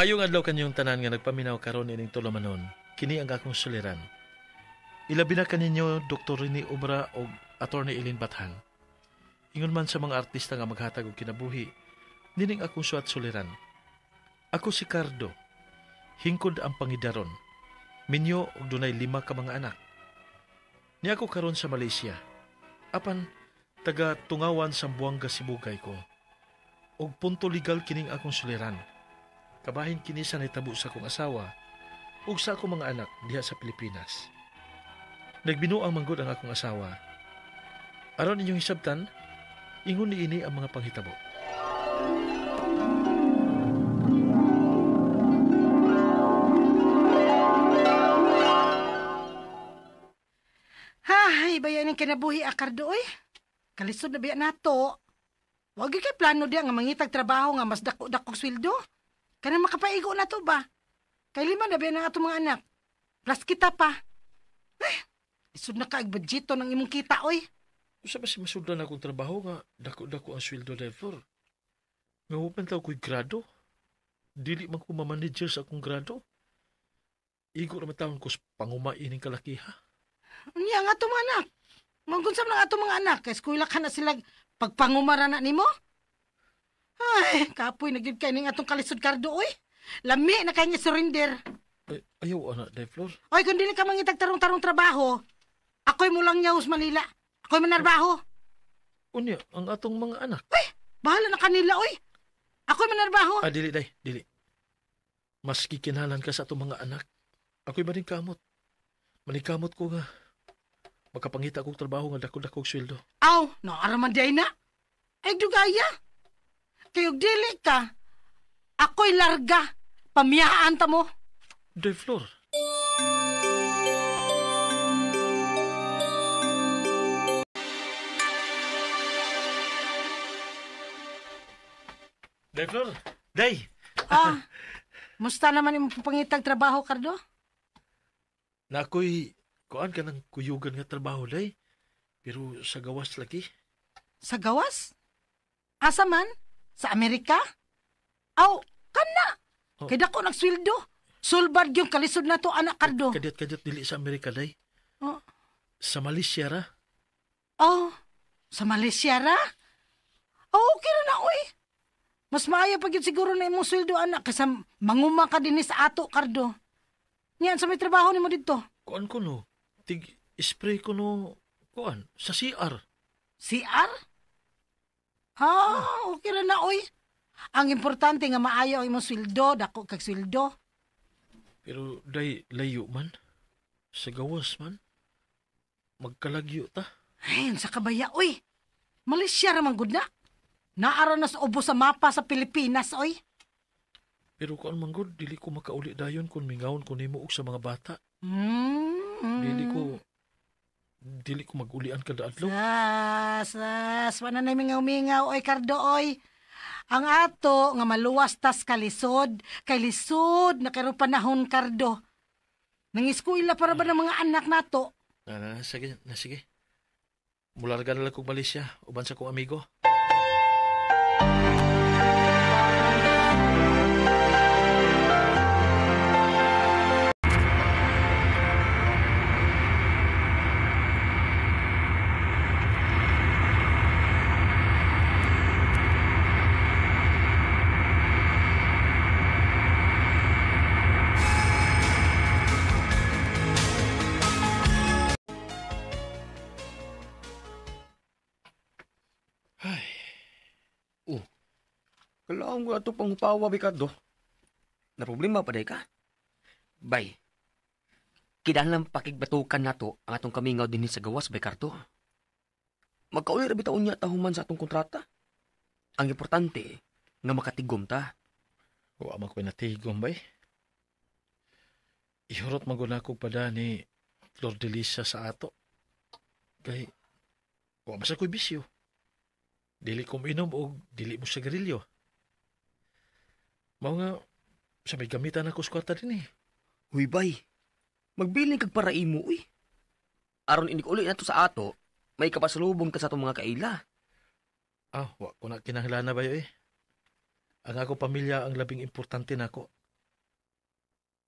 Mayong adlaw kanyong tanan nga nagpaminaw karon ining tulumanon, kini ang akong suliran. Ilabi na kaninyo Dr. Rini Obra o Attorney Ilin Bathan. Ingon man sa mga artista nga maghatag og kinabuhi, nining akong suat suliran. Ako si Cardo, hingkod ang pangidaron. Minyo og dunay lima ka mga anak. Ni ako karon sa Malaysia. Apan taga Tungawan sa Buanga Sibugay ko. Og punto legal kining akong suliran Kabahin kini sa nahitabo sa kong asawa ug sa akong mga anak diha sa Pilipinas. Nagbinuang manggod ang akong asawa. Aron ninyong hisabtan, ingon ni ini ang mga panghitabo. Ay, bayanin kinabuhi akardo oy. Kalisod na biya nato. Wag kay plano diya nga mangitag trabaho nga mas dako-dakog sweldo. Kana makapaigo na to ba? Kay lima na ba ng ato mga anak? Plus kita pa. Eh, isod na ka budgeto ng imong kita, oy. Usa ba si masundan na akong trabaho nga dako-dako ang sweldo level. Nga upan tao ko'y grado. Dili man ko mamanager sa akong grado. Igo na matawon ko sa pangumain ng kalakiha. Unya nga to mga anak. Manggunsam lang ato mga anak. Kaya eskwila ka na sila pagpangumara na nimo. mo. Ay, kapoy nagyud kay ning atong kalisod kardo oy. Lami na kay surrender. Ay, ayaw ana day floor. Oy, kun dili ka mangitag tarong-tarong trabaho, ako'y mulang niya Manila. Ako'y manarbaho. Unya, ang atong mga anak. Ay, bahala na kanila oy. Ako'y manarbaho. Ah, dili day, dili. Maski kinahanglan ka sa atong mga anak, ako'y maningkamot. Maningkamot ko nga Magkapangita kong trabaho nga dakog-dakog sweldo. Aw, naaraman day na. Ay, dugaya. Kayog dili ka. Ako'y larga. Pamiyaan ta mo. De Flor. De Flor. Day. Ah. Musta naman yung pangitag trabaho, Cardo? Na ako'y kuan ka ng kuyugan nga trabaho, Day. Pero sa gawas lagi. Sa gawas? Asa man? Sa Amerika? Aw, kana! Oh. Kaya ko nagsweldo. Sulbad yung kalisod na to, anak Kardo. Kadyot, kadyot, dili sa Amerika, day. Oh. Sa Malaysia ra. Oh, sa Malaysia ra? Oh, okay na na, uy. Mas maayo pag yun siguro na imong sweldo, anak, kasi manguma ka din sa ato, Kardo. Niyan, sa may trabaho ni mo dito. Kuan ko no. Tig, spray ko no, kuan, sa CR. CR? Ha, ah, okay ra na oy. Ang importante nga maayo ang imong sweldo, dako kag sweldo. Pero day layo man. Sa gawas man. Magkalagyo ta. Ay, sa kabaya oy. Malaysia ra man gud na. Naara na sa ubos sa mapa sa Pilipinas oy. Pero kung manggod, dili ko makauli dayon kung mingawon ko nimo og sa mga bata. Mm. Dili ko dili ko magulian kada adlo. Sas, sas, wala na mingaw umingaw, oy kardo, oy. Ang ato nga maluwas tas kalisod, kay lisod na karo panahon kardo. Nangiskuila para ba ng mga anak nato? Na, na, na, sige, na, sige. Mularga na lang kong Malaysia, uban sa kong amigo. Kalaong ko ato pang hupawa bikat do. Na problema pa day ka. Bay, kidalang pakigbatukan nato ang atong kamingaw din sa gawas bay karto. Magkauli rabi taon niya tahuman sa atong kontrata. Ang importante, nga makatigom ta. Wa man ko'y natigom bay. Ihurot maguna ko pala ni Flor Delicia sa ato. Kay, wa ba sa ko'y bisyo? Dili ko minom o dili mo sa garilyo. Mao nga, sa may gamitan ako skwarta din eh. Huy bay, magbiling kag para imo uy. Aron ini inik uli to sa ato, may kapasalubong ka sa atong mga kaila. Ah, wa ko na kinahilana ba eh. Ang ako pamilya ang labing importante nako.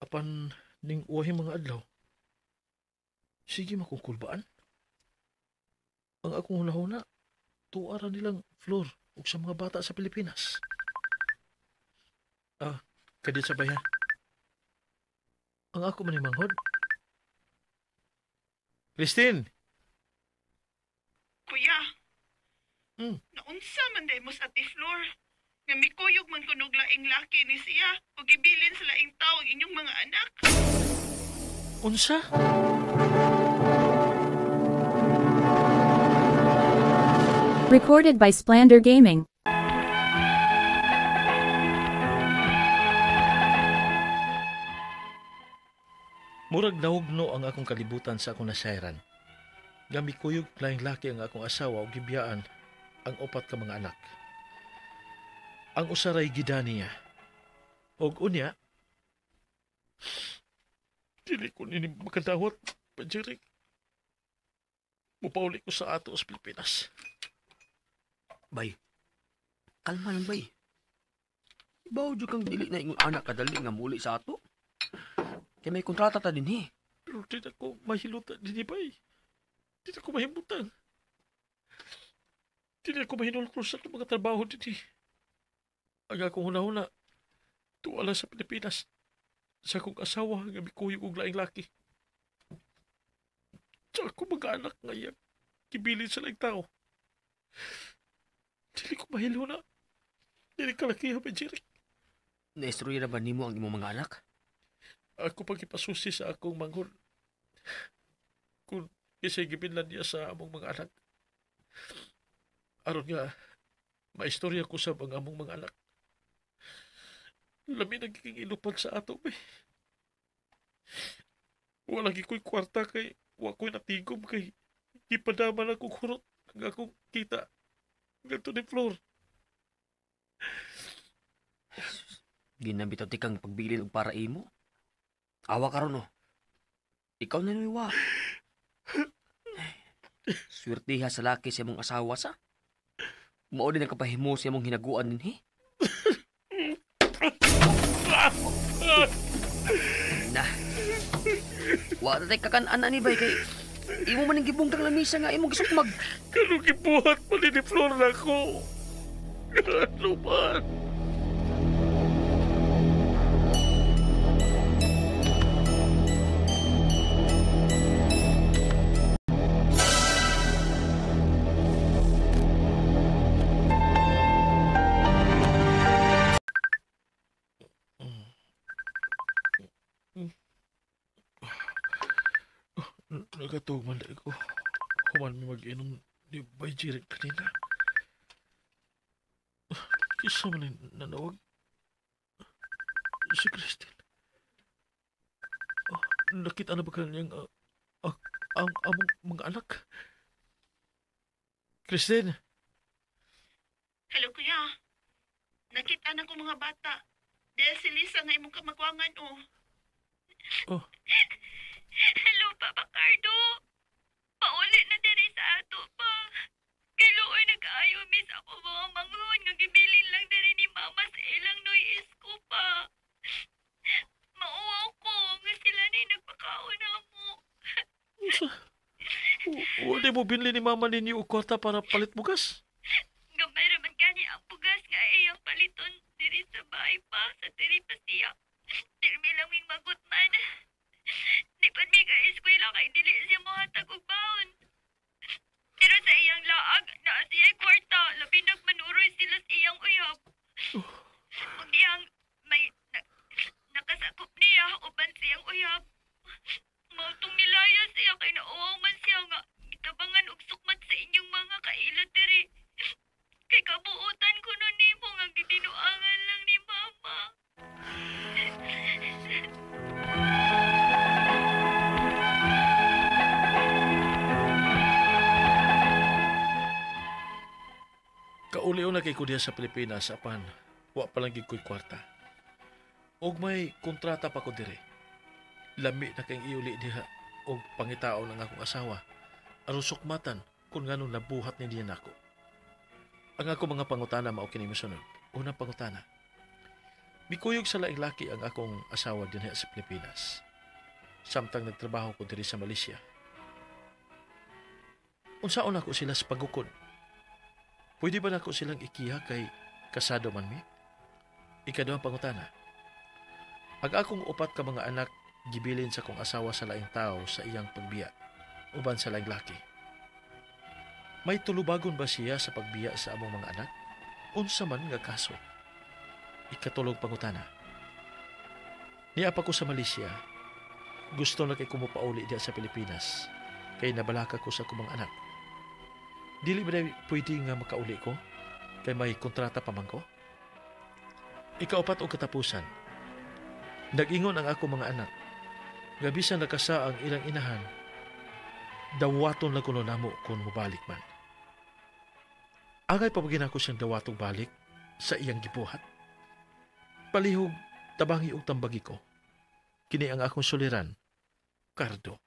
Apan ning uwahi mga adlaw. Sige makukulbaan. Ang akong hunahuna, tuara nilang floor ug sa mga bata sa Pilipinas. Ah, kadit sa bayan. Ang ako man manghod. Christine! Kuya, hmm. naunsa man day mo sa tiflor. Nga mikuyog man kunog laing laki ni siya o gibilin sa laing tao inyong mga anak. Unsa? Recorded by Splander Gaming. Murag nahugno ang akong kalibutan sa akong nasayran. Nga mikuyog laing laki ang akong asawa o gibiyaan ang upat ka mga anak. Ang usaray gidani niya. Og unya, dili ko nini makadawat, Panjirik. Mupauli ko sa ato sa Pilipinas. Bay, kalma lang bay. Ibaw dyan kang dili na ingon anak kadali nga muli sa ato. Kaya may kontrata ta din eh. Pero di ako mahilutan din ba eh. Di ako mahimutang. Di ako mahinulkos sa mga trabaho din eh. Ang akong huna-huna, tuwala sa Pilipinas sa kong asawa nga mikuyo kong laing laki. Sa akong mga anak ngayon, kibilin sa laing tao. Dili ko mahilo na. Dili ka laki ha, Benjirik. Naistroy na ba nimo ang imong mga anak? ako pang ipasusi sa akong manghon. Kung isigipinlan niya sa among mga anak. Aron nga, maistorya ko sa mga among mga anak. Lami nagiging ilupag sa ato, eh. Wala ko'y kwarta kay, wa ko'y natigom kay, ipadama ako kong hurot ang akong kita. Ganto ni Flor. Ginabitaw ti kang pagbilin og para imo. Awa ka ron, oh. Ikaw na niwa. Swerte ha sa laki sa mong asawa sa. Mao din ang kapahimo sa mong hinaguan din, he. na. Wa tay kakan ni bay kay imo man gibong kang lamisa nga imo gisukmag. Kanu gibuhat pa ni Flor nako. Ano man? Nakatugman na eh, ko. Human mi mag-inom ni Bay Jirik kanina. Kisa man yung nanawag. Si Christine. Oh, nakita na ba ka niyang uh, ah, uh, ah, ang among mga anak? Christine? Hello, kuya. Nakita na ko mga bata. Dahil si Lisa nga imong kamagwangan, oh. na ko makamangon. Nga gibilin lang diri ni mama sa ilang noy isko pa. Mauwa ko. Nga sila na nagpakaon na mo. Wala mo binili ni mama ninyo o para palit bukas? Nagkauli-una kay kudya sa Pilipinas apan wa pa lang gid kwarta. Og may kontrata pa ko dire. Lami na kay iuli diha og pangitaon ang akong asawa. Arusok matan kung nganong nabuhat ni diyan ako. Ang ako mga pangutana mao kini mosunod. Una pangutana. Mikuyog sa laing laki ang akong asawa dinhi sa Pilipinas. Samtang nagtrabaho ko diri sa Malaysia. Unsa Unsaon ko sila sa pagukod Pwede ba na ako silang ikiya kay kasado man mi? Ikaduhang pangutana. Ag akong upat ka mga anak gibilin sa kong asawa sa laing tao sa iyang pagbiya uban sa laing laki. May tulubagon ba siya sa pagbiya sa among mga anak? Unsa man nga kaso? Ikatulong pangutana. Niapa ko sa Malaysia, gusto na kay kumupauli diya sa Pilipinas kay nabalaka ko sa kumang anak Dili ba na pwede nga makauli ko? Kay may kontrata pa man ko? Ikaapat o katapusan, nagingon ang ako mga anak. Gabisan nakasa ang ilang inahan, dawaton lang kuno namo kung mubalik man. Agay pabagin ako siyang dawatong balik sa iyang gipuhat. Palihog, tabangi og tambagi ko. Kini ang akong suliran, kardo.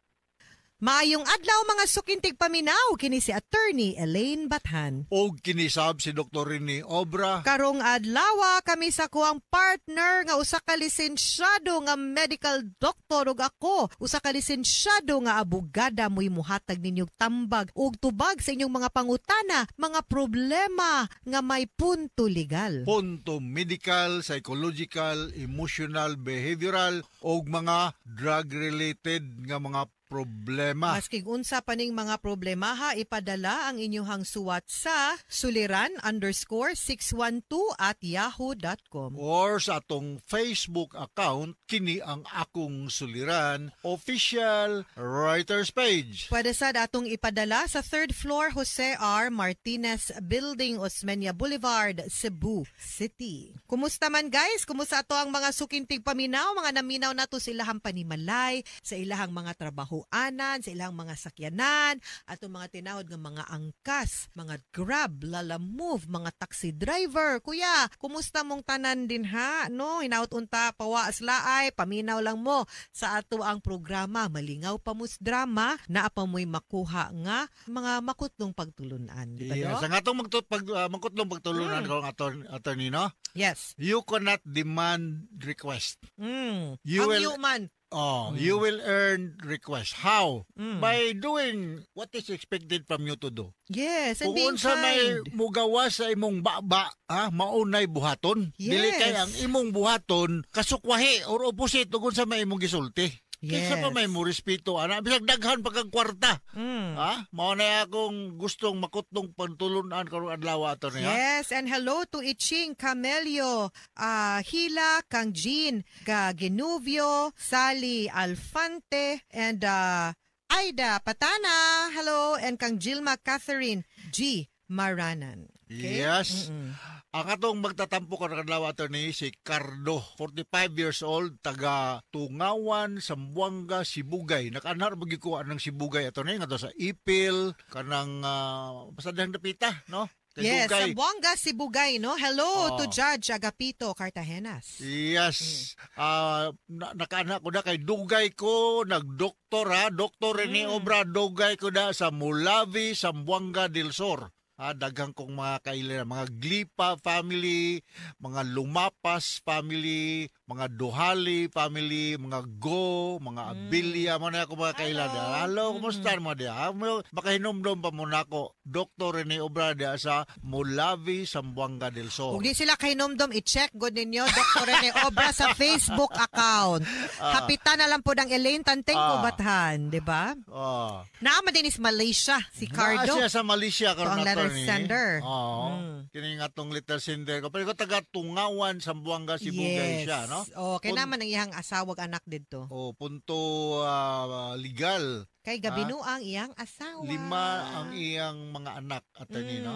Maayong adlaw mga sukintig paminaw kini si attorney Elaine Bathan. O kinisab si Dr. ni Obra. Karong adlaw kami sa kuang partner nga usa ka lisensyado nga medical doctor ug ako usa ka lisensyado nga abogada muy muhatag ninyog tambag ug tubag sa inyong mga pangutana, mga problema nga may punto legal. Punto medical, psychological, emotional, behavioral ug mga drug related nga mga problema. Maskig unsa pa ning mga ha, ipadala ang inyuhang suwat sa suliran underscore 612 at yahoo.com. Or sa atong Facebook account, kini ang akong suliran official writers page. Pwede sa atong ipadala sa 3rd floor Jose R. Martinez Building, Osmeña Boulevard, Cebu City. Kumusta man guys? Kumusta ato ang mga sukintig paminaw, mga naminaw nato sa ilahang panimalay, sa ilahang mga trabaho duanan, sa ilang mga sakyanan, at mga tinawod ng mga angkas, mga grab, lala move, mga taxi driver. Kuya, kumusta mong tanan din ha? No, hinaut unta, pawaas laay, paminaw lang mo sa ato ang programa. Malingaw Pamus drama, na apamoy makuha nga mga makutlong pagtulunan. Yes, Sa nga itong pag, uh, ah, makutlong pagtulunan mm. ko, aton, attorney, no? Yes. You cannot demand request. Mm. You ang will, human, Oh, mm. you will earn request. How? Mm. By doing what is expected from you to do. Yes, and Kung being may mugawa sa imong baba, ha, maunay buhaton. Yes. Dili kay ang imong buhaton kasukwahi or opposite ug sa may imong gisulti. Yes. Kinsa pa may mo respeto ana bisag daghan pa kag kwarta. Mm. Ha? Mao na akong gustong makutlong pantulunan karong adlaw ato niya. Yes, and hello to Iching Camelio, uh, Hila Kang Kangjin, Genuvio, Sally Alfante and uh, Aida Patana. Hello and kang Jilma Catherine G. Maranan. Okay? Yes. Mm-mm. Ang atong magtatampo ka kadlaw attorney si Cardo, 45 years old, taga Tungawan, Sambuanga, Sibugay. Nakanar magikuha ng Sibugay attorney nga sa Ipil, kanang uh, basta dapita, no? Yes, Dugay. Sambuanga, Sibugay, no? Hello oh. to Judge Agapito Cartagena. Yes. Mm. Uh, na, ko na kay Dugay ko, nagdoktor ha, Doktor mm. ni Obra, Dugay ko na sa Mulavi, Sambuanga del Sur. Ah, daghang kong mga kailan, mga Glipa family, mga Lumapas family, mga Duhali family, mga Go, mga mm. Abilia, mm. mo na ako mga kailada. Hello, kumusta mm. mo Baka ah, hinumdum pa muna ako, Dr. Rene Obrada sa Mulavi, Sambuanga del Sur. Kung di sila kahinomdom, i-check good ninyo, Dr. Rene Obra sa Facebook account. Uh, Kapitan na lang po ng Elaine Tanteng uh, ah. Kubathan, di ba? Uh, Naama din is Malaysia, si Cardo. Naa siya sa Malaysia, Cardo. Ang letter sender. Oo. Uh, mm. Kini nga tong letter sender ko. Pero taga Tungawan, Sambuanga, Sibugay yes. siya, no? no? Oh, kay naman ang iyang asawag anak didto. Oh, punto uh, legal. Kay gabino ah, ang iyang asawa. Lima ang iyang mga anak at mm. no.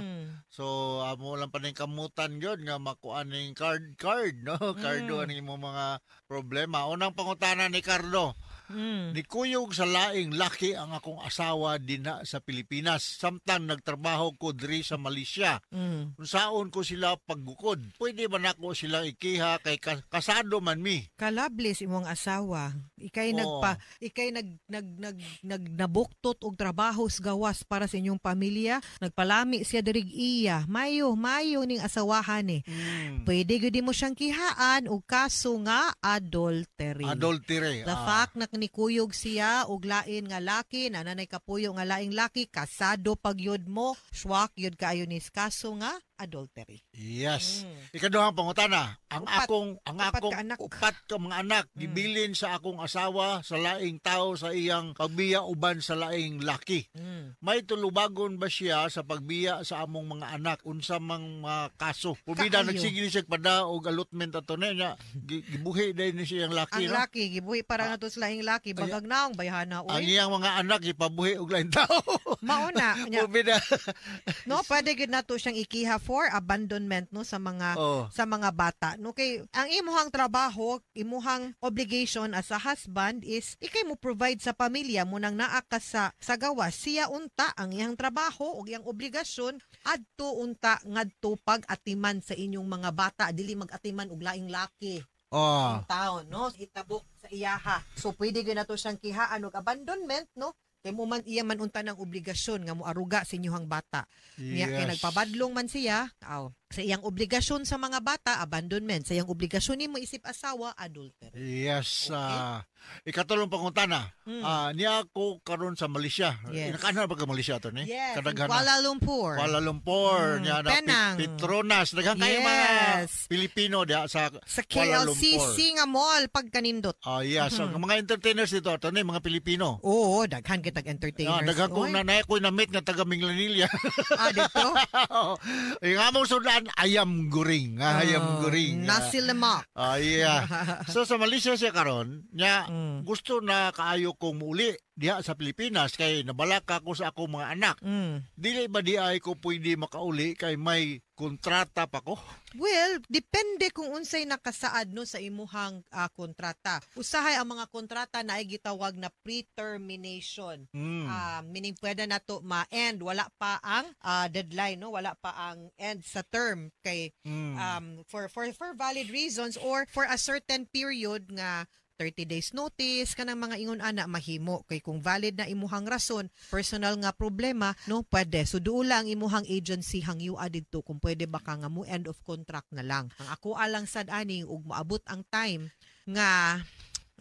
So amo ah, um, lang pa ning kamutan gyud nga makuan ning card card no. Cardo mm. Cardo ang mga problema. Unang pangutana ni Carlo. Mm. Nikuyog sa laing laki ang akong asawa dina sa Pilipinas. Samtang nagtrabaho ko diri sa Malaysia. Mm. Unsaon ko sila paggukod. Pwede ba nako silang ikiha kay kasado man mi? Kalablis imong asawa. Ikay oh. nagpa ikay nag nag nag, nag nabuktot og trabaho gawas para sa inyong pamilya. Nagpalami siya dirig iya. Mayo, mayo ning asawahan eh. Mm. Pwede gyud mo siyang kihaan og kaso nga adultery. Adultery. The ah. fact na ni kuyog siya og lain nga laki na nanay kapuyo nga laing laki kasado pag mo swak yod kaayo ni kaso nga adultery. Yes. Mm. Ikaduhang pangutana, ang upat, akong ang upat akong ka anak. upat ka mga anak mm. gibilin sa akong asawa sa laing tao sa iyang pagbiya uban sa laing laki. Mm. May tulubagon ba siya sa pagbiya sa among mga anak unsa mang mga kaso? Pubida nagsigil siya pada og allotment ato niya gibuhi dai ni siyang laki. Ang no? laki gibuhi para ah, nato sa laing laki bagag naong bayhana oy. Ang iyang mga anak ipabuhi og laing tao. Mauna nya. Pubida. no, pwede gid nato siyang ikiha for abandonment no sa mga oh. sa mga bata. No kay ang imuhang trabaho, imuhang obligation as a husband is ikay mo provide sa pamilya mo nang naa ka sa, sa gawas siya unta ang iyang trabaho o iyang obligasyon adto unta ngadto pag-atiman sa inyong mga bata dili magatiman og laing laki. Oh. Ang taon, no? Itabok sa iyaha. So, pwede gyud na to siyang kihaan og abandonment, no? Kay mo man iya man unta ng obligasyon nga moaruga sa inyohang bata. Yes. Niya kay nagpabadlong man siya, aw sa iyang obligasyon sa mga bata, abandonment. Sa iyang obligasyon ni mo isip asawa, adultery. Yes. Okay. Uh, ikatulong pangutana. Mm. Uh, ah, niya ako karon sa Malaysia. Yes. na ba ka Malaysia to ni? Yes. Kadaghan. Kuala Lumpur. Kuala Lumpur. Mm. Niya na Penang. Petronas. Daghan yes. kayo mga Pilipino diya sa, sa Kuala KLCC Lumpur. nga mall pag kanindot. Uh, ah, yes. Mm-hmm. So, mga entertainers dito, to ni, mga Pilipino. Oo, daghan kitag entertainers. Uh, daghan kong nanay ko na-meet nga taga Minglanilla. ah, dito? Yung among sudan ang ayam guring. Ah, ayam guring. Ah. Nasi lemak. Ah, yeah. so sa Malaysia siya karon, nya mm. gusto na kaayo kong muli diha sa Pilipinas kay nabalaka ko sa ako mga anak. Mm. Dili ba di ay ko pwede makauli kay may kontrata pa ko? Well, depende kung unsay nakasaad no sa imuhang uh, kontrata. Usahay ang mga kontrata na ay gitawag na pre-termination. Mm. Uh, meaning pwede na to ma-end wala pa ang uh, deadline no, wala pa ang end sa term kay mm. um, for for for valid reasons or for a certain period nga 30 days notice kanang mga ingon ana mahimo kay kung valid na imuhang rason personal nga problema no pwede so duol lang imuhang agency hang you hangyua didto kung pwede baka nga mo end of contract na lang ang ako alang sad ani ug maabot ang time nga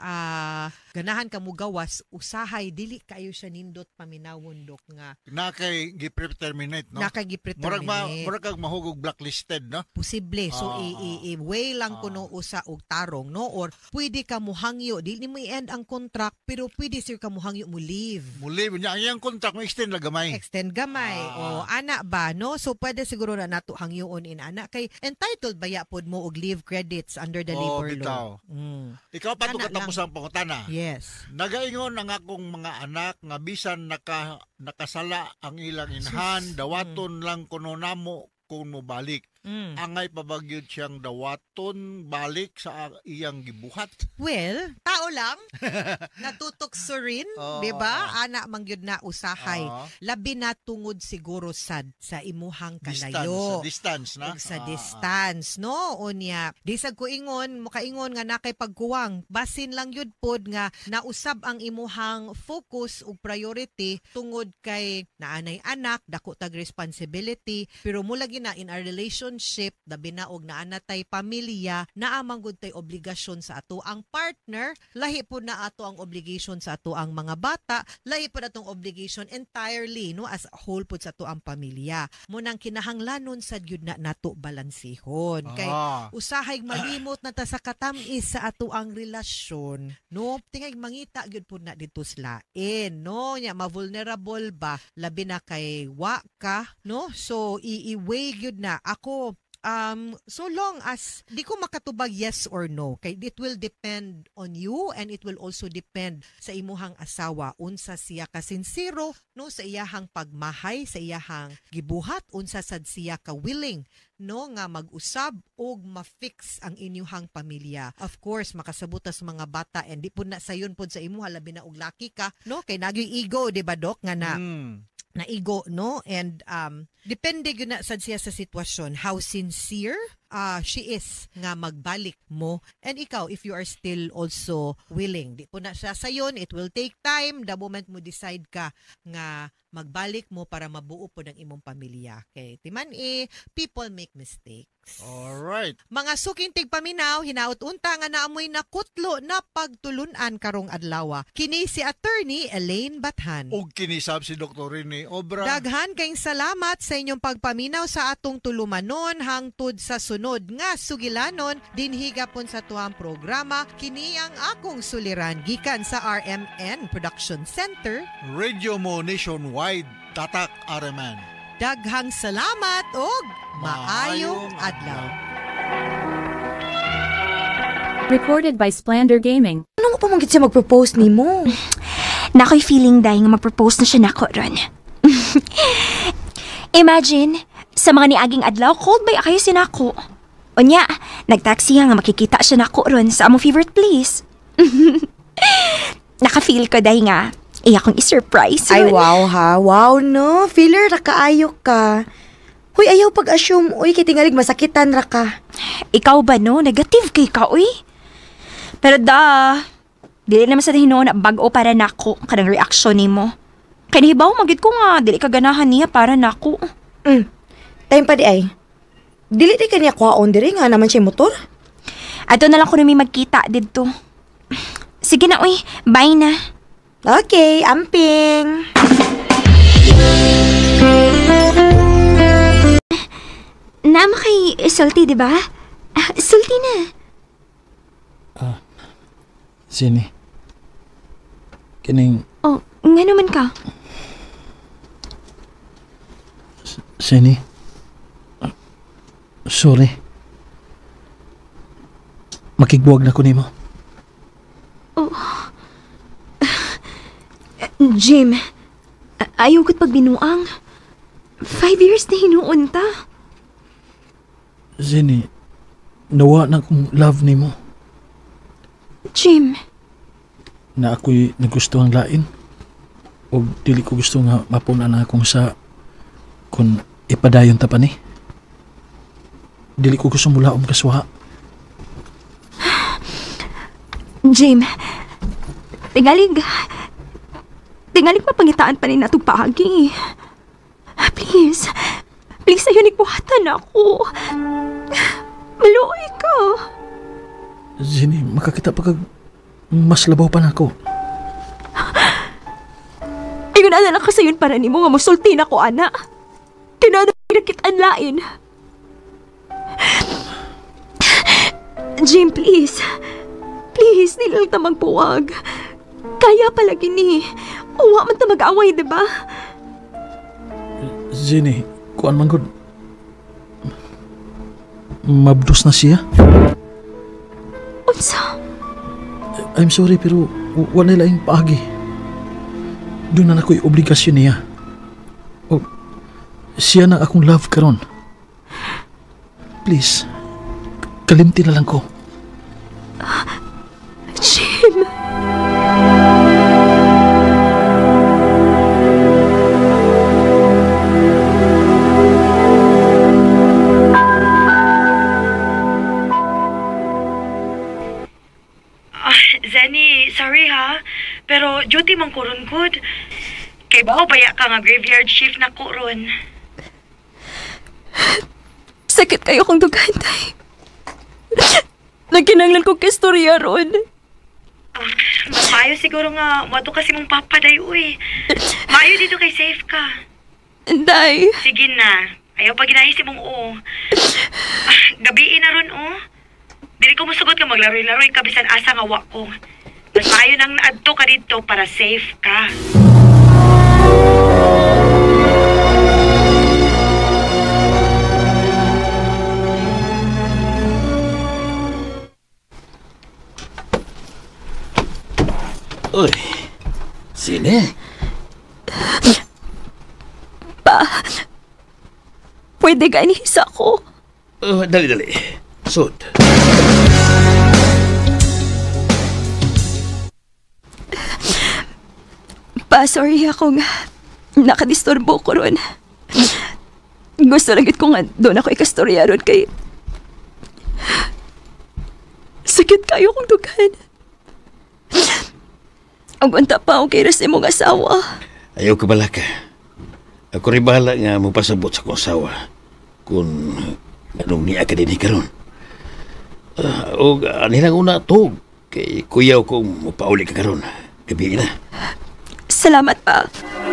uh, ganahan ka mo gawas usahay dili kayo siya nindot paminawon dok nga nakay gi-preterminate no nakay gi-preterminate murag ma, murag kag mahugog blacklisted no posible so ah, i, i, ah. i way lang ah. kuno usa og tarong no or pwede ka mo hangyo dili mo i-end ang contract pero pwede sir ka mo hangyo mo leave mo leave nya ang contract mo extend la gamay extend gamay ah, ah. o ana ba no so pwede siguro na nato hangyoon in ana kay entitled ba ya pod mo og leave credits under the oh, labor bitaw. law mm. ikaw pa to mo sa pangutana. Yes. Nagaingon ang akong mga anak nga bisan naka, nakasala ang ilang inhan, dawaton mm. lang kuno namo kung mubalik. Mm. Angay pabagyod siyang dawaton balik sa iyang gibuhat. Well, ikaw lang, natutoksorin, oh, di ba? Ana, mangyud na usahay. Oh. Labi na tungod siguro sad sa imuhang kalayo. Distance, sa distance na? sa ah, ah, ah, distance, no? Unya, di sa kuingon, makaingon nga nakay pagkuwang. Basin lang yud pod nga nausab ang imuhang focus ug priority tungod kay naanay anak, dako tag responsibility, pero mula na in a relationship, labi na og naanatay pamilya, naamang gud tay obligasyon sa ato ang partner lahi po na ato ang obligation sa ato ang mga bata, lahi po na atong obligation entirely no as a whole po sa ato ang pamilya. Munang nang kinahanglanon sa gyud na nato balansihon. Ah. Kay usahay malimot na ta sa katamis sa ato ang relasyon, no tingay mangita gyud po na dito slain, no nya ma-vulnerable ba labi na kay wa ka, no? So iiway gyud na ako um, so long as di ko makatubag yes or no kay it will depend on you and it will also depend sa imuhang asawa unsa siya ka sincero no sa iyahang pagmahay sa iyahang gibuhat unsa sad siya ka willing no nga mag-usab og ma-fix ang inyuhang pamilya. Of course, makasabot sa mga bata and di pud na sayon pud sa imo labi na og laki ka, no? Kay nagyoy ego, di ba, Doc, nga na mm na ego no and um depende gyud na sad siya sa sitwasyon how sincere uh, she is nga magbalik mo and ikaw if you are still also willing di po na siya sayon it will take time the moment mo decide ka nga magbalik mo para mabuo po ng imong pamilya. Kay timan eh, people make mistakes. All right. Mga sukintig paminaw, hinaut-unta nga naamoy na kutlo na pagtulunan karong adlaw. Kini si attorney Elaine Bathan. Og kinisab si Dr. Rene Obra. Daghan kayong salamat sa inyong pagpaminaw sa atong tulumanon hangtod sa sunod nga sugilanon din higapon sa tuang programa kini ang akong suliran gikan sa RMN Production Center. Radio Mo Nationwide wide tatak Araman. Daghang salamat og maayong adlaw. Recorded by Splendor Gaming. Ano pa mong siya mag-propose ni mo? Nakoy feeling dahil nga mag-propose na siya nako ron. Imagine, sa mga niaging adlaw, cold by akayo sinako. O niya, nagtaxi nga makikita siya nako ron sa among favorite place. Nakafeel ko dahil nga, Iya eh, akong i-surprise. Ay, wow ha. Wow, no? Feeler ra kaayok ka. Hoy, ayaw pag-assume. Uy, kitingalig masakitan raka. Ikaw ba no? Negative kay ka, uy. Pero da, dili naman sa hinuon na bag-o para nako kanang reaksyon nimo. Kay nahibaw magid ko nga dili kaganahan niya para nako. Mm. Time pa di ay. Dili di kaniya on diri nga naman siya motor. Ato na lang ko nami magkita didto. Sige na uy, bye na. Okay, amping! Naama kay Sulti, di ba? Ah, Sulti na. Ah, sini. Kining, Oh, nga naman ka. sini. Sorry. Makigbuwag na ko nimo. Oh, Jim, ayaw kat pagbinuang. Five years na hinuunta. ta. Jenny, nawa na kong love ni mo. Jim. Na ako'y nagusto ang lain. O dili ko gusto nga mapuna na akong sa kung ipadayon ta pa ni. Dili ko gusto mula om kaswa. Jim, tingalig. Tingalig Tingaling pangitaan pa ni natong paagi. Please, please sayo ni buhatan ako. Maluoy ka. Jenny, makakita pa ka mas labaw pa na ako. Ingon na lang ka sayon para nimo nga musulti na ko ana. Kinada nakit lain. Jim, please. Please, nilang tamang puwag. Kaya pala gini. Uwa man ta mag-away, di ba? Jenny, kuan man gud. Mabdos na siya. Unsa? I'm sorry pero wala laing paagi. Doon na ako'y obligasyon niya. O, siya na akong love karon. Please, kalimti na lang ko. Ah, Jim! trabaho pa ka nga graveyard shift na ko ron. Sakit kayo kung dugay tay. Nagkinanglan ko kay istorya ron. Ah, mapayo siguro nga. Wato kasi mong papaday, uy. Mayo dito kay safe ka. Day. Sige na. Ayaw pa ginahisip mong oo. Ah, gabiin na ron, oh. Dili ko musugot ka maglaroy-laroy kabisan asa nga wako. Mas maayo nang naadto ka dito para safe ka. Uy, sine? Pa, pwede ganis ako. Uh, dali, dali. Sud. Pa, sorry ako nga. Nakadisturbo ko ron. Gusto lang ko nga doon ako ikastorya ron kay... Sakit kayo kong dugan. Ang unta pa ako kay Rasi mong asawa. Ayaw ka bala ka. Ako rin bahala nga mo pasabot sa kong asawa. Kung anong niya ka din ah, ah, karon. Uh, o anilang una to kay kuya ko mo pauli ka ron. Gabi na. Salamat pa. Salamat pa.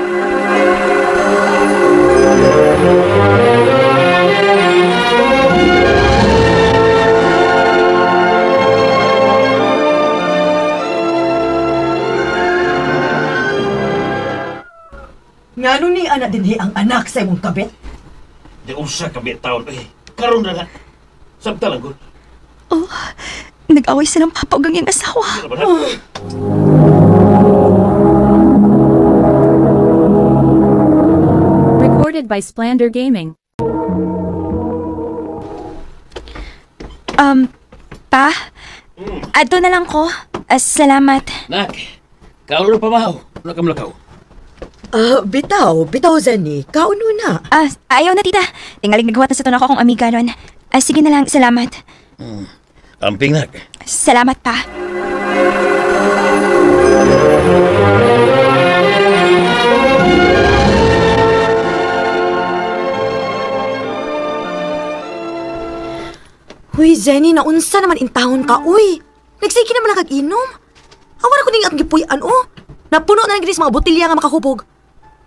Ngano ni ana dinhi ang anak sa imong kabit? Di usa kabit taon eh. Karon na nga. Sabta lang gud. Oh, nag-away silang papa ug ang asawa. Oh. Supported by Splendor Gaming. Um, pa? Mm. Ato na lang ko. Ah, salamat. Nak, kaulo pa maw. Lakam lakaw. Ah, bitaw, bitaw Zani, kauno na. Ah, ayaw na tita. Tingaling naghuwat na sa tono ko kung amiga ron. Ah, sige na lang, salamat. Mm. Amping, Nak. Salamat pa. Uy, Jenny, naunsa naman intahon ka, uy. Nagsige naman kag inom Awan ko ning gipuy ano? Oh. Napuno na lang mga botilya nga makahubog.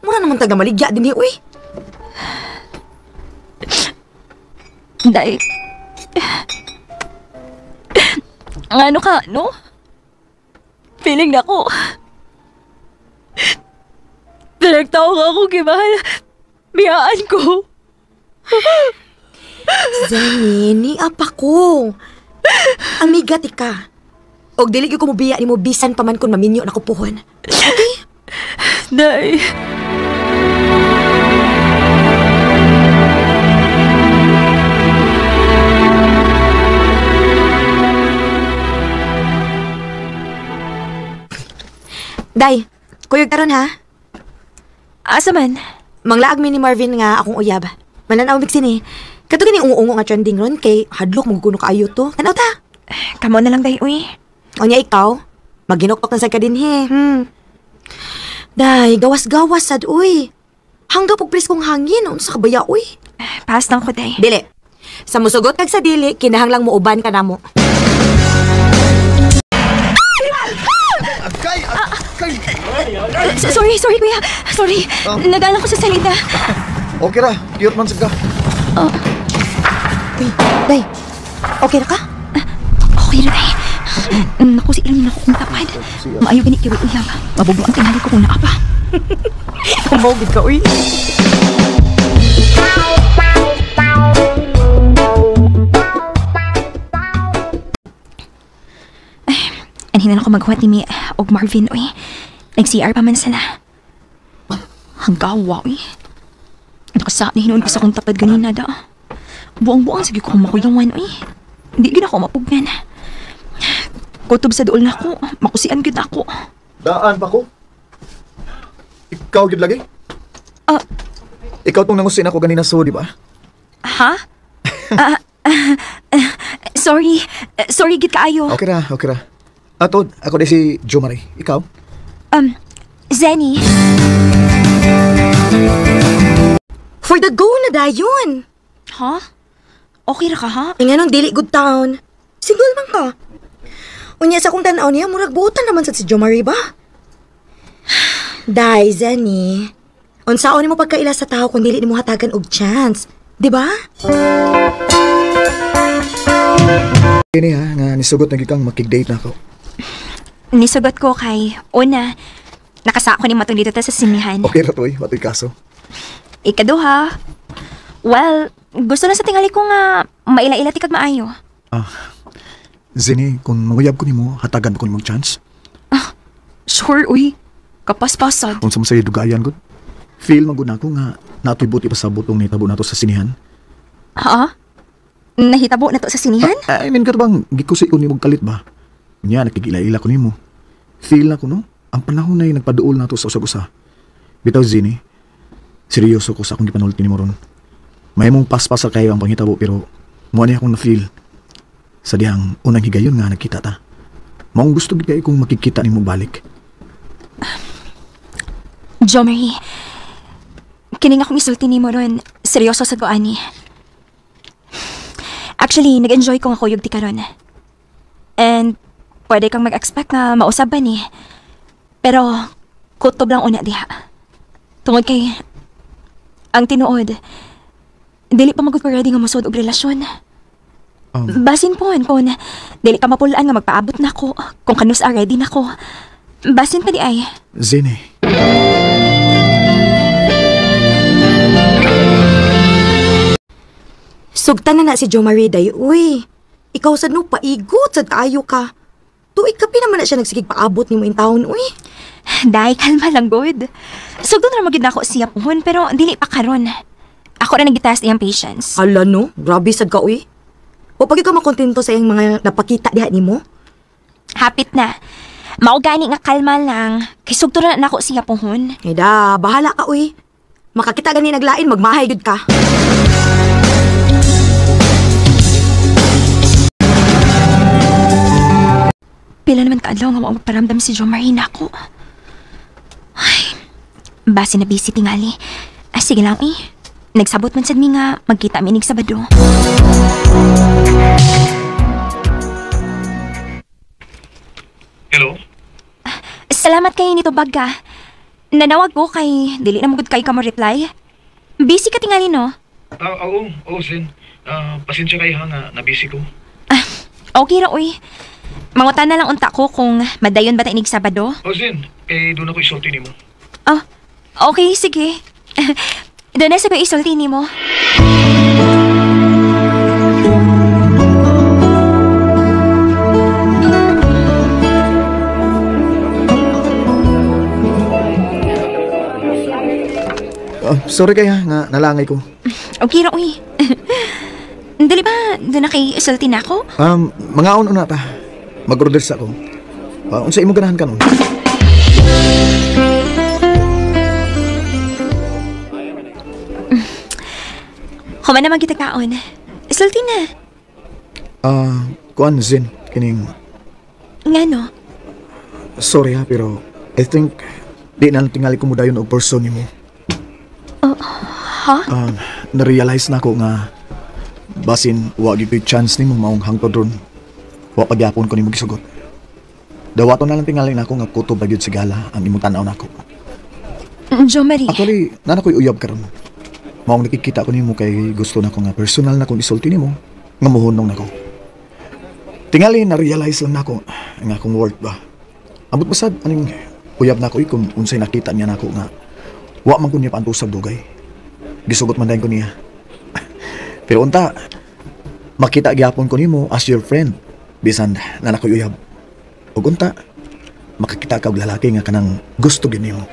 Mura naman taga maligya din ni, uy. Day. Ano ka, no? Feeling na ko. Pinagtawag ako, Gimahal. Biyaan ko. Zeni, ni apa ko. Amiga ti ka. Og dili ko mubiya ni bisan pa man kun maminyo na ko puhon. Okay? Day. Day, kuyog taron ha. Asa man? Manglaag mi ni Marvin nga akong uyab. Malanaw mix ni. Kato gani ungo nga trending ron kay hadlok maguguno kaayo to. Tanaw ta. Kamo na lang dai uy. O ikaw, maginoktok na sa ka din he. Hmm. Dai, gawas-gawas sad uy. Hangga pag kong hangin, unsa ka baya uy? Eh, Pass lang ko dai. Dili. Sa musugot kag sa dili, kinahanglang mo uban ka namo. Sorry, sorry kuya. Sorry. Oh. Nagalang ko sa salita. Okay ra, cute man sa ka. Oh. Day, Day, okay na ka? Uh, okay na, Day. Naku, si Ilmin ako kung tapad. Maayo gani kiwi ulam. Mabubo ang tingali ko kung naapa. Kumbaugid ka, uy. Eh, Anhinan ako maghuwat ni Mi og Marvin, uy. Nag-CR pa man sila. Hanggawa, uy. Nakasap ni hinuon ko sa kong tapad ganina da. Buong-buong sige ko makuyawan oy. Hindi gina ko mapugnan. Kutob sa duol na ko, makusian gid ako. Daan pa ko. Ikaw gid lagi? Ah, uh, ikaw tong nangusin ako ganina so, di ba? Ha? Ah, ah, ah, sorry. sorry git kaayo. Okay ra, okay ra. Atod, ako di si Jomari. Ikaw? Um, Zenny. For the go na dayon. Huh? Okay ra ka ha? Ang anong dili good town. Single man ka. Unya sa kong tanaw niya, murag buutan naman sa si Jo Marie ba? Day, Zani. Unsaon mo pagkaila sa tao kung dili mo hatagan og chance. Di ba? Kini ha, nga nisugot na kang makig-date na ako. Nisugot ko kay, una, nakasako ni Matong dito ta sa sinihan. Okay, Ratoy. Eh. Matoy kaso. Ikaduha, Well, gusto na sa tingali ko nga maila-ila ti kag maayo. Ah, Zini, kung manguyab ko nimo, hatagan ko nimong chance. Ah, sure, uy. Kapaspasad. Kung sa masaya dugayan ko, feel man gud ko nga natoy buti pa sa butong nitabo nato sa sinihan. Ha? Nahitabo na to sa sinihan? Ah, I mean, katubang, gikusi ko nimong kalit ba? Nya, nakikila-ila ko nimo. Feel na ko, no? Ang panahon na nagpaduol nato sa usag-usa. Bitaw, Zini, seryoso ko sa akong gipanulti ni mo ron. May mong paspasa kayo ang panghitabo pero mo ni akong na-feel sa diyang unang higayon nga nakita ta. Maong gusto gid kayo kung makikita nimo balik. Um, Jomery, kining akong isulti nimo ron, seryoso sa ani. Actually, nag-enjoy ko nga kuyog ti karon. And pwede kang mag-expect na mausaban eh. Pero kutob lang una diha. Tungod kay ang tinuod, dili pa magud ko ready nga mosud og relasyon. Um, Basin po, kon, dili ka mapulaan nga magpaabot na ko kung kanus are ready na ko. Basin pa di ay. Zine. Sugtan na na si Jo Marie day. Uy, ikaw sad no paigot sad kaayo ka. Tuig ka pinaman na siya nagsigig paabot ni mo in town. uy. Day, kalma lang, good. Sugdan ra magid na ako siya pohon, pero dili pa karon. Ako na nagitaas iyang patience. Ala no, grabe sad ka uy. O pagi ka makontento sa iyang mga napakita diha nimo? Hapit na. Mao gani nga kalma lang. Kay Kisugto na nako siya pohon. Ida, bahala ka uy. Makakita gani naglain, magmahay gud ka. Pila naman kaadlaw nga mo magparamdam si Jo Marina ko. Ay, base na busy tingali. Ah, sige lang eh. Nagsabot man sad mi nga magkita mi ning Sabado. Hello? Ah, salamat kay nito bagga. Nanawag ko kay dili na mugod kay ka mo reply. Busy ka tingali no? Ah, ah oo, oo, Sin. Ah, pasensya kay ha na, na busy ko. Ah, okay ra oy. Mangutan na lang unta ko kung madayon ba ta inig Sabado. Oh, Sin, eh doon ako isulti nimo. Oh, okay sige. Doon sa isulti ni mo. Oh, sorry kaya nga nalangay ko. Okay ra uy. Dali ba doon na kay isulti na ako? Um, mga una pa. Mag-order sa ako. Uh, unsa imo ganahan kanon? Kuma naman kita kaon. Sulti na. Ah, uh, kuan Zin, kining... Nga no? Sorry ha, pero I think di na tingali ko mo og person ni mo. Uh, oh, ha? Um, na-realize na ko nga basin wa gyud chance nimo maong hangtod ron. Wa pagyapon ko nimo gisugot. Dawato na lang tingali nako nga kutob gyud sigala ang imong tan-aw nako. Mm, jo Marie. Actually, nanakoy uyab karon. Maong nakikita ko nimo kay gusto na ko nga personal na kong isulti nimo nga muhunong nako. Tingali na realize lang nako nga akong worth ba. Abot basad aning uyab nako ikom unsay nakita niya ko nga wa man ko niya paanto sa dugay. Gisugot man dayon ko niya. Pero unta makita gyapon ko nimo as your friend bisan na nako uyab. Ug unta makakita ka og lalaki nga kanang gusto gyud nimo.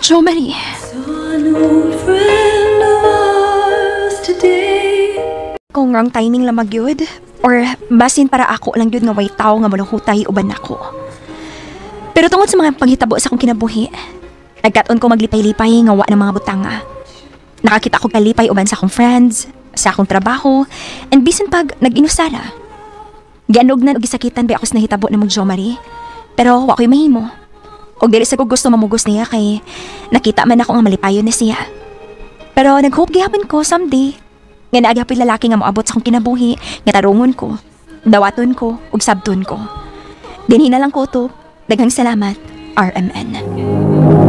Germany today. Kung wrong timing lamag magyud, or basin para ako lang yun nga way tao nga malungkutay uban nako. Pero tungod sa mga panghitabo sa akong kinabuhi, nagkaton ko maglipay-lipay nga wa ng mga butanga. Nakakita ko kalipay uban sa akong friends, sa akong trabaho, and bisan pag nag-inusara. Ganog na gisakitan ba ako sa nahitabo na magjomari, pero wa ko'y mahimo. Og dili sa ko gusto mamugos niya kay nakita man ako nga malipayon na siya. Pero nag-hope gihapon ko someday nga naagapid lalaki nga moabot sa kong kinabuhi nga tarungon ko, dawaton ko ug sabton ko. Dinhi na lang ko to. Daghang salamat, RMN.